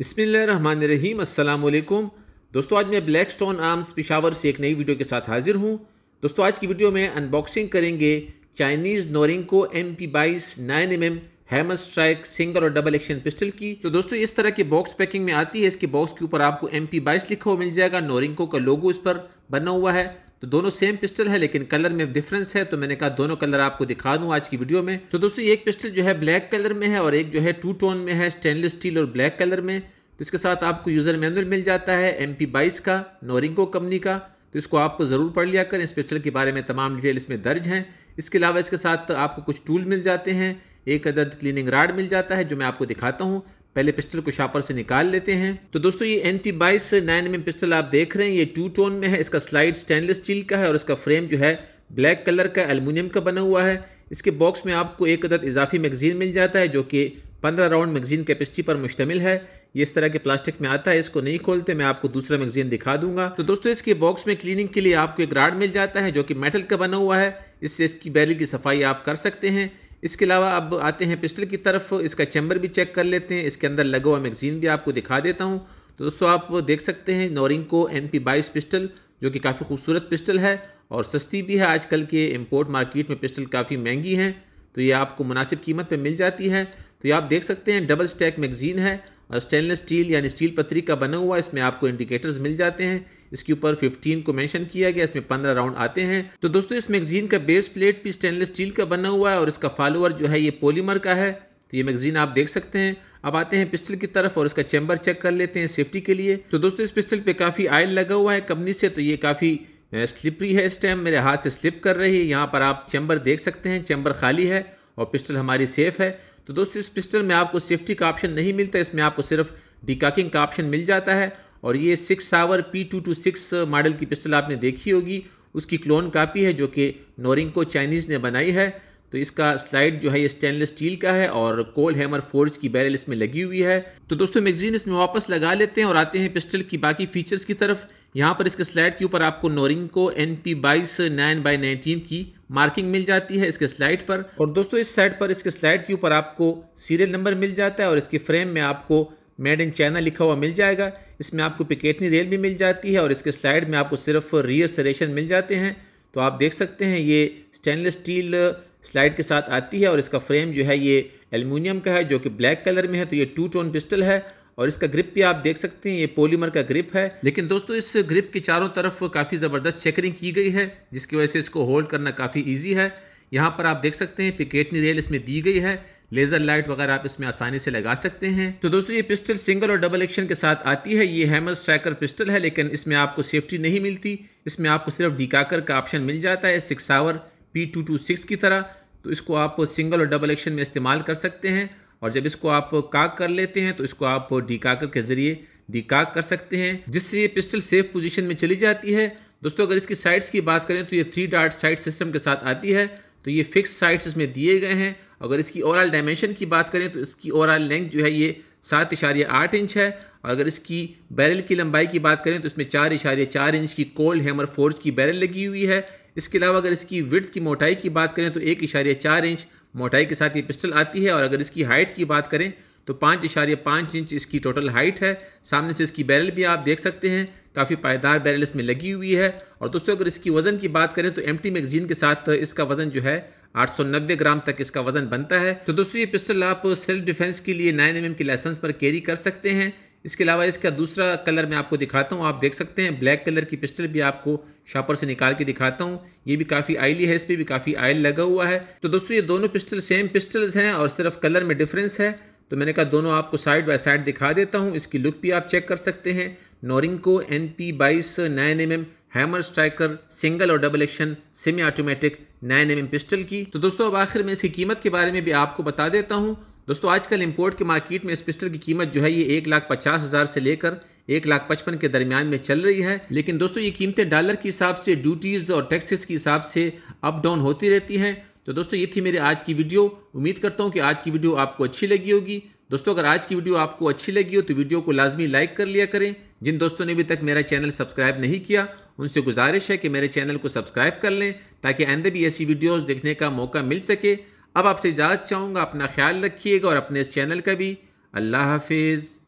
रहीम अल्लाम दोस्तों आज मैं ब्लैक स्टोन आर्म्स पिशावर से एक नई वीडियो के साथ हाजिर हूँ दोस्तों आज की वीडियो में अनबॉक्सिंग करेंगे चाइनीज़ नोरिंको एम पी बाईस nine M M hammer strike single और डबल एक्शन पिस्टल की तो दोस्तों इस तरह की बॉक्स पैकिंग में आती है इसके बॉक्स के ऊपर आपको एम पी बाईस लिखा हुआ मिल जाएगा नोरिंको का लोगो इस पर बना हुआ है तो दोनों सेम पिस्टल है लेकिन कलर में डिफरेंस है तो मैंने कहा दोनों कलर आपको दिखा दूँ आज की वीडियो में तो दोस्तों एक पिस्टल जो है ब्लैक कलर में है और एक जो है टू टोन में है स्टेनलेस स्टील और ब्लैक कलर में तो इसके साथ आपको यूज़र मैनुअल मिल जाता है एम पी बाईस का नोरिंगो कंपनी का तो इसको आपको ज़रूर पढ़ लिया करें इस पिस्टल के बारे में तमाम डिटेल इसमें दर्ज हैं इसके अलावा इसके साथ आपको कुछ टूल मिल जाते हैं एक अदद क्लीनिंग राड मिल जाता है जो मैं आपको दिखाता हूँ पहले पिस्टल को शापर से निकाल लेते हैं तो दोस्तों ये एन टी बाईस नाइन एम mm पिस्टल आप देख रहे हैं ये टू टोन में है इसका स्लाइड स्टेनलेस स्टील का है और इसका फ्रेम जो है ब्लैक कलर का एलमिनियम का बना हुआ है इसके बॉक्स में आपको एक अदद इजाफी मैगजीन मिल जाता है जो कि पंद्रह राउंड मैगजीन कैपेसिटी पर मुश्तमिल है ये इस तरह के प्लास्टिक में आता है इसको नहीं खोलते मैं आपको दूसरा मैगजीन दिखा दूंगा तो दोस्तों इसके बॉक्स में क्लीनिंग के लिए आपको एक राड मिल जाता है जो कि मेटल का बना हुआ है इससे इसकी बैरल की सफाई आप कर सकते हैं इसके अलावा अब आते हैं पिस्टल की तरफ इसका चैम्बर भी चेक कर लेते हैं इसके अंदर लगा हुआ मैगजीन भी आपको दिखा देता हूँ तो दोस्तों आप देख सकते हैं नोरिंको एम पी बाईस पिस्टल जो कि काफ़ी खूबसूरत पिस्टल है और सस्ती भी है आजकल के इम्पोर्ट मार्केट में पिस्टल काफ़ी महंगी हैं तो ये आपको मुनासिब कीमत पर मिल जाती है तो ये आप देख सकते हैं डबल स्टैक मैगजीन है स्टेनलेस स्टील यानी स्टील पत्री का बना हुआ इसमें आपको इंडिकेटर्स मिल जाते हैं इसके ऊपर 15 को मेंशन किया गया इसमें 15 राउंड आते हैं तो दोस्तों इस मैगजीन का बेस प्लेट भी स्टेनलेस स्टील का बना हुआ है और इसका फॉलोअर जो है ये पोलीमर का है तो ये मैगजीन आप देख सकते हैं अब आते हैं पिस्टल की तरफ और इसका चैम्बर चेक कर लेते हैं सेफ्टी के लिए तो दोस्तों इस पिस्टल पर काफ़ी आयल लगा हुआ है कंपनी से तो ये काफ़ी स्लिपरी है इस टाइम मेरे हाथ से स्लिप कर रही है यहाँ पर आप चैम्बर देख सकते हैं चैम्बर खाली है और पिस्टल हमारी सेफ़ है तो दोस्तों इस पिस्टल में आपको सेफ्टी का ऑप्शन नहीं मिलता इसमें आपको सिर्फ डिकाकिंग का ऑप्शन मिल जाता है और ये Sig Sauer P two two six model की पिस्टल आपने देखी होगी उसकी क्लोन कापी है जो कि नोरिंग को चाइनीज़ ने बनाई है तो इसका स्लाइड जो है ये स्टेनलेस स्टील का है और कोल हैमर फोर्ज की बैरल इसमें लगी हुई है तो दोस्तों मैगजीन इसमें वापस लगा लेते हैं और आते हैं पिस्टल की बाकी फीचर्स की तरफ यहाँ पर इसके स्लाइड के ऊपर आपको नोरिंग को एन पी बाईस नाइन बाई नाइनटीन की मार्किंग मिल जाती है इसके स्लाइड पर और दोस्तों इस साइड पर इसके स्लाइड के ऊपर आपको सीरियल नंबर मिल जाता है और इसके फ्रेम में आपको मेड इन चाइना लिखा हुआ मिल जाएगा इसमें आपको पिकेटनी रेल भी मिल जाती है और इसके स्लाइड में आपको सिर्फ रियर सरेशन मिल जाते हैं तो आप देख सकते हैं ये स्टेनलेस स्टील स्लाइड के साथ आती है और इसका फ्रेम जो है ये एलमिनियम का है जो कि ब्लैक कलर में है तो ये टू टोन पिस्टल है और इसका ग्रिप भी आप देख सकते हैं ये पॉलीमर का ग्रिप है लेकिन दोस्तों इस ग्रिप के चारों तरफ काफ़ी ज़बरदस्त चेकरिंग की गई है जिसकी वजह से इसको होल्ड करना काफ़ी ईजी है यहाँ पर आप देख सकते हैं पिकेटनी रेल इसमें दी गई है लेज़र लाइट वगैरह आप इसमें आसानी से लगा सकते हैं तो दोस्तों ये पिस्टल सिंगल और डबल एक्शन के साथ आती है ये हैमर स्ट्राइकर पिस्टल है लेकिन इसमें आपको सेफ्टी नहीं मिलती इसमें आपको सिर्फ डिकाकर का ऑप्शन मिल जाता है Sig Sauer P two two six की तरह तो इसको आप सिंगल और डबल एक्शन में इस्तेमाल कर सकते हैं और जब इसको आप काक कर लेते हैं तो इसको आप डी काकर के ज़रिए डी काक कर सकते हैं जिससे ये पिस्टल सेफ पोजीशन में चली जाती है दोस्तों अगर इसकी साइड्स की बात करें तो ये थ्री डार्ट साइड सिस्टम के साथ आती है तो ये फिक्स साइड्स इसमें दिए गए हैं अगर इसकी ओवरऑल डायमेंशन की बात करें तो इसकी ओवरऑल लेंथ जो है ये सात इशारे आठ इंच है और अगर इसकी बैरल की लंबाई की बात करें तो इसमें चार इशारे चार इंच की कोल्ड हैमर फोर्ज की बैरल लगी हुई है इसके अलावा अगर इसकी विथ की मोटाई की बात करें तो एक इशारे चार इंच मोटाई के साथ ये पिस्टल आती है और अगर इसकी हाइट की बात करें तो पाँच इशारे पाँच इंच इसकी टोटल हाइट है सामने से इसकी बैरल भी आप देख सकते हैं काफ़ी पायदार बैरल इसमें लगी हुई है और दोस्तों अगर इसकी वज़न की बात करें तो एम टी मैगजीन के साथ इसका वज़न जो है 890 ग्राम तक इसका वज़न बनता है तो दोस्तों ये पिस्टल आप सेल्फ डिफेंस के लिए 9 एम mm के लाइसेंस पर कैरी कर सकते हैं इसके अलावा इसका दूसरा कलर मैं आपको दिखाता हूँ आप देख सकते हैं ब्लैक कलर की पिस्टल भी आपको शॉपर से निकाल के दिखाता हूँ ये भी काफ़ी आयली है इस पर भी काफ़ी आयल लगा हुआ है तो दोस्तों ये दोनों पिस्टल सेम पिस्टल्स हैं और सिर्फ कलर में डिफरेंस है तो मैंने कहा दोनों आपको साइड बाय साइड दिखा देता हूँ इसकी लुक भी आप चेक कर सकते हैं नोरिंको एन पी बाईस nine M M hammer striker single और double action semi automatic nine M pistol की तो दोस्तों अब आखिर में इसकी कीमत के बारे में भी आपको बता देता हूँ दोस्तों आजकल इम्पोर्ट की मार्केट में इस पिस्टल की कीमत जो है ये एक लाख पचास हज़ार से लेकर एक लाख पचपन के दरमियान में चल रही है लेकिन दोस्तों ये कीमतें डॉलर के हिसाब से ड्यूटीज़ और टैक्सेस के हिसाब से अप डाउन होती रहती हैं तो दोस्तों ये थी मेरी आज की वीडियो उम्मीद करता हूँ कि आज की वीडियो आपको अच्छी लगी होगी दोस्तों अगर आज की वीडियो आपको अच्छी लगी हो तो वीडियो को लाजमी लाइक कर लिया करें जिन दोस्तों ने अभी तक मेरा चैनल सब्सक्राइब नहीं किया उनसे गुजारिश है कि मेरे चैनल को सब्सक्राइब कर लें ताकि आंदे भी ऐसी वीडियोज़ देखने का मौका मिल सके अब आपसे इजाज़त चाहूँगा अपना ख्याल रखिएगा और अपने इस चैनल का भी अल्लाह हाफिज़